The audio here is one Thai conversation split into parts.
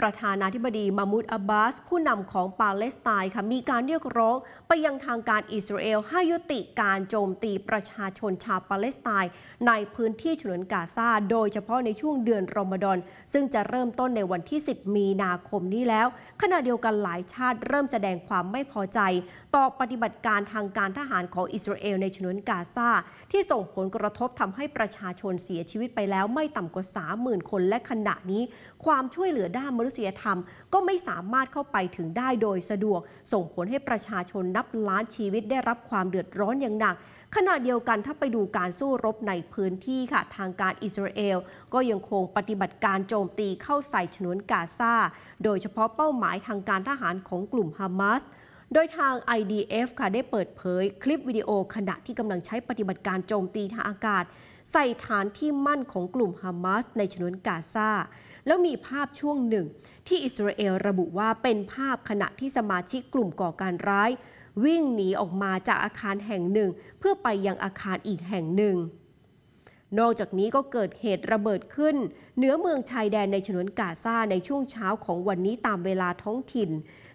ประธานาธิบดี มามูดอับบาส ผู้นำของปาเลสไตน์ค่ะมีการเรียกร้อง ไปยังทางการอิสราเอลให้ยุติการโจมตีประชาชนชาวปาเลสไตน์ในพื้นที่ฉนวนกาซาโดยเฉพาะในช่วงเดือนรอมฎอนซึ่งจะเริ่มต้นในวันที่ 10 มีนาคมนี้แล้ว ขณะเดียวกันหลายชาติเริ่มแสดงความไม่พอใจต่อปฏิบัติการทางการทหารของอิสราเอลในฉนวนกาซาที่ส่งผลกระทบทำให้ประชาชนเสียชีวิตไปแล้วไม่ต่ำกว่า30,000คนและขณะนี้ ความช่วยเหลือด้านมนุษยธรรมก็ไม่สามารถเข้าไปถึงได้โดยสะดวกส่งผลให้ประชาชนนับล้านชีวิตได้รับความเดือดร้อนอย่างหนัก ขณะเดียวกันถ้าไปดูการสู้รบในพื้นที่ค่ะทางการอิสราเอลก็ยังคงปฏิบัติการโจมตีเข้าใส่ฉนวนกาซาโดยเฉพาะเป้าหมายทางการทหารของกลุ่มฮามาสโดยทาง IDF ค่ะได้เปิดเผยคลิปวิดีโอขณะที่กำลังใช้ปฏิบัติการโจมตีทางอากาศส่ฐานที่มั่นของกลุ่มฮามาสในฉนวนกาซาแล้วมีภาพช่วงหนึ่งที่อิสราเอลระบุว่าเป็นภาพขณะที่สมาชิกกลุ่มก่อการร้าย วิ่งหนีออกมาจากอาคารแห่งหนึ่งเพื่อไปยังอาคารอีกแห่งหนึ่งนอกจากนี้ก็เกิดเหตุระเบิดขึ้น เหนือเมืองชายแดนในฉนวนกาซาในช่วงเช้าของวันนี้ตามเวลาท้องถิ่น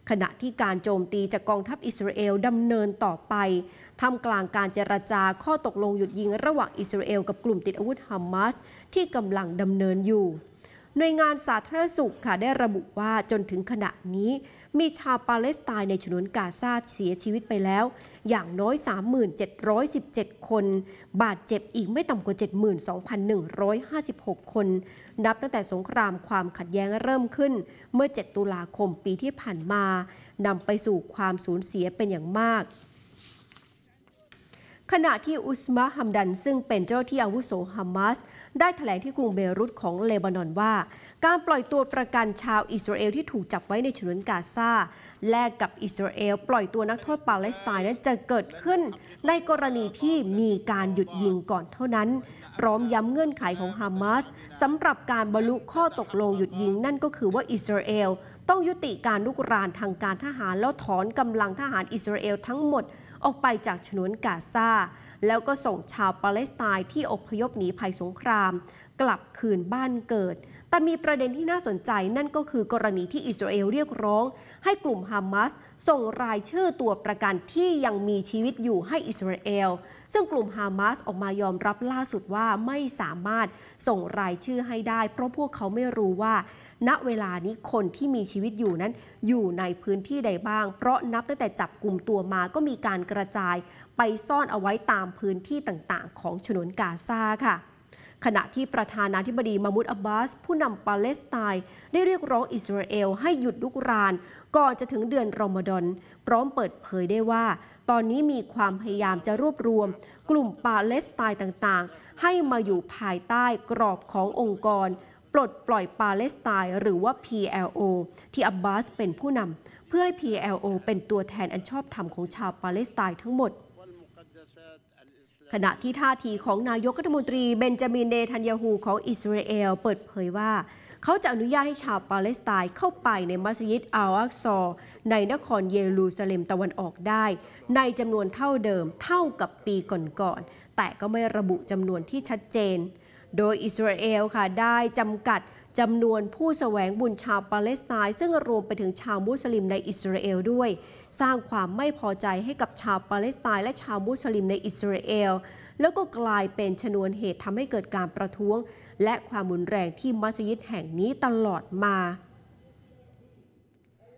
ขณะที่การโจมตีจากกองทัพอิสราเอลดำเนินต่อไปทำกลางการเจรจาข้อตกลงหยุดยิงระหว่างอิสราเอล กับกลุ่มติดอาวุธฮัมมาสที่กำลังดำเนินอยู่หน่วยงานสาธารณสุขค่ะได้ระบุว่าจนถึงขณะนี้ มีชาวปาเลสไตน์ในฉนวนกาซาเสียชีวิตไปแล้ว อย่างน้อย 37,117คน บาดเจ็บอีกไม่ต่ำกว่า 72,156 คน นับตั้งแต่สงครามความขัดแย้งเริ่มขึ้น เมื่อ 7 ตุลาคมปีที่ผ่านมา นำไปสู่ความสูญเสียเป็นอย่างมากขณะที่อุสมาฮัมดัน ซึ่งเป็นเจ้าที่อาวุโสฮามาสได้แถลงที่กรุงเบรุตของเลบานอนว่า การปล่อยตัวประกันชาวอิสราเอล ที่ถูกจับไว้ในฉนวนกาซาแลกกับอิสราเอล ปล่อยตัวนักโทษปาเลสไตน์นั้นจะเกิดขึ้น ในกรณีที่มีการหยุดยิงก่อนเท่านั้นพร้อมย้ำเงื่อนไขของฮามาสสำหรับการบรรลุข้อตกลงหยุดยิงนั่นก็คือว่าอิสราเอลต้องยุติการลุกรานทางการทหารแล้วถอนกำลังทหารอิสราเอลทั้งหมดออกไปจากฉนวนกาซาแล้วก็ส่งชาวปาเลสไตน์ที่อพยพหนีภัยสงคราม กลับคืนบ้านเกิด แต่มีประเด็นที่น่าสนใจนั่นก็คือกรณีที่อิสราเอลเรียกร้อง ให้กลุ่มฮามาสส่งรายชื่อตัวประกันที่ยังมีชีวิตอยู่ให้อิสราเอล ซึ่งกลุ่มฮามาสออกมายอมรับล่าสุดว่าไม่สามารถส่งรายชื่อให้ได้ เพราะพวกเขาไม่รู้ว่าณเวลานี้คนที่มีชีวิตอยู่นั้น อยู่ในพื้นที่ใดบ้าง เพราะนับตั้งแต่จับกลุ่มตัวมาก็มีการกระจายไปซ่อนเอาไว้ตามพื้นที่ต่างๆ ของฉนวนกาซาค่ะ ขณะที่ประธานาธิบดีมามุตอับบาส ผู้นำปาเลสไตน์ได้เรียกร้องอิสราเอลให้หยุดลุกรานก่อนจะถึงเดือนรอมฎอนพร้อมเปิดเผยได้ว่าตอนนี้มีความพยายามจะรวบรวม กลุ่มปาเลสไตน์ต่างๆ ให้มาอยู่ภายใต้กรอบขององค์กรปลดปล่อยปาเลสไตน์หรือว่า PLO ที่อับบาสเป็นผู้นำเพื่อให้ PLO เป็นตัวแทนอันชอบธรรมของชาวปาเลสไตน์ทั้งหมด ขณะที่ท่าทีของนายกรัฐมนตรีเบนจามินเนทันยาฮูของอิสราเอล เปิดเผยว่าเขาจะอนุญาตให้ชาวปาเลสไตน์เข้าไปในมัสยิดอัลอักซอในนครเยรูซาเล็มตะวันออกได้ ในจำนวนเท่าเดิมเท่ากับปีก่อนๆแต่ก็ไม่ระบุจำนวนที่ชัดเจนโดยอิสราเอลค่ะ ได้จำกัดจำนวนผู้แสวงบุญชาวปาเลสไตน์ซึ่งรวมไปถึงชาวมุสลิมในอิสราเอลด้วย สร้างความไม่พอใจให้กับชาวปาเลสไตน์และชาวมุสลิมในอิสราเอลแล้วก็กลายเป็นชนวนเหตุทำให้เกิดการประท้วง และความรุนแรงที่มัสยิดแห่งนี้ตลอดมา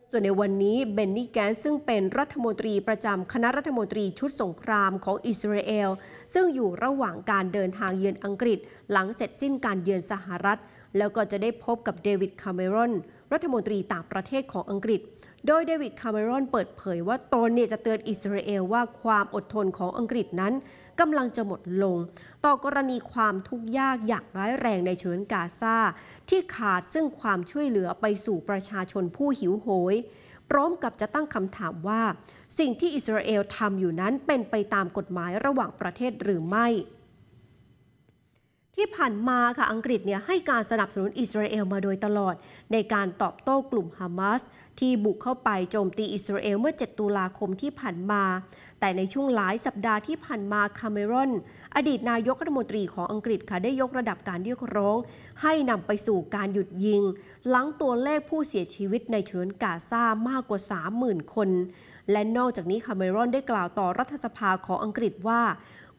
ส่วนในวันนี้เบนนี่แกนซึ่งเป็นรัฐมนตรีประจำคณะรัฐมนตรีชุดสงครามของอิสราเอลซึ่งอยู่ระหว่างการเดินทางเยือนอังกฤษ หลังเสร็จสิ้นการเยือนสหรัฐ แล้วก็จะได้พบกับเดวิดคาเมรอน รัฐมนตรีต่างประเทศของอังกฤษ โดยเดวิดคาเมรอนเปิดเผยว่าตนเนี่ยจะเตือนอิสราเอลว่าความอดทนของอังกฤษนั้นกำลังจะหมดลง ต่อกรณีความทุกข์ยากอย่างร้ายแรงในเิญกาซาที่ขาดซึ่งความช่วยเหลือไปสู่ประชาชนผู้หิวโหยพร้อมกับจะตั้งคำถามว่า สิ่งที่อิสราเอลทำอยู่นั้นเป็นไปตามกฎหมายระหว่างประเทศหรือไม่ที่ผ่านมาค่ะอังกฤษเนี่ยให้การสนับสนุนอิสราเอลมาโดยตลอดในการตอบโต้กลุ่มฮามาสที่บุกเข้าไปโจมตีอิสราเอลเมื่อ 7ตุลาคมที่ผ่านมา แต่ในช่วงหลายสัปดาห์ที่ผ่านมาคาเมรอน อดีตนายกรัฐมนตรีของอังกฤษค่ะได้ยกระดับการเรียกร้องให้นำไปสู่การหยุดยิง หลังตัวเลขผู้เสียชีวิตในชนวนกาซามากกว่า 30,000 คน และนอกจากนี้คาเมรอนได้กล่าวต่อรัฐสภาของอังกฤษว่า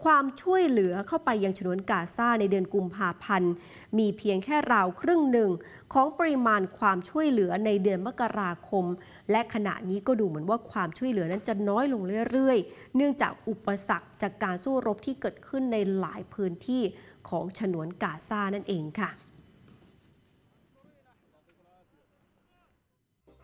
ความช่วยเหลือเข้าไปยังฉนวนกาซาในเดือนกุมภาพันธ์มีเพียงแค่ราวครึ่งหนึ่งของปริมาณความช่วยเหลือในเดือนมกราคม และขณะนี้ก็ดูเหมือนว่าความช่วยเหลือนั้นจะน้อยลงเรื่อยๆ เนื่องจากอุปสรรคจากการสู้รบที่เกิดขึ้นในหลายพื้นที่ของฉนวนกาซานั่นเองค่ะ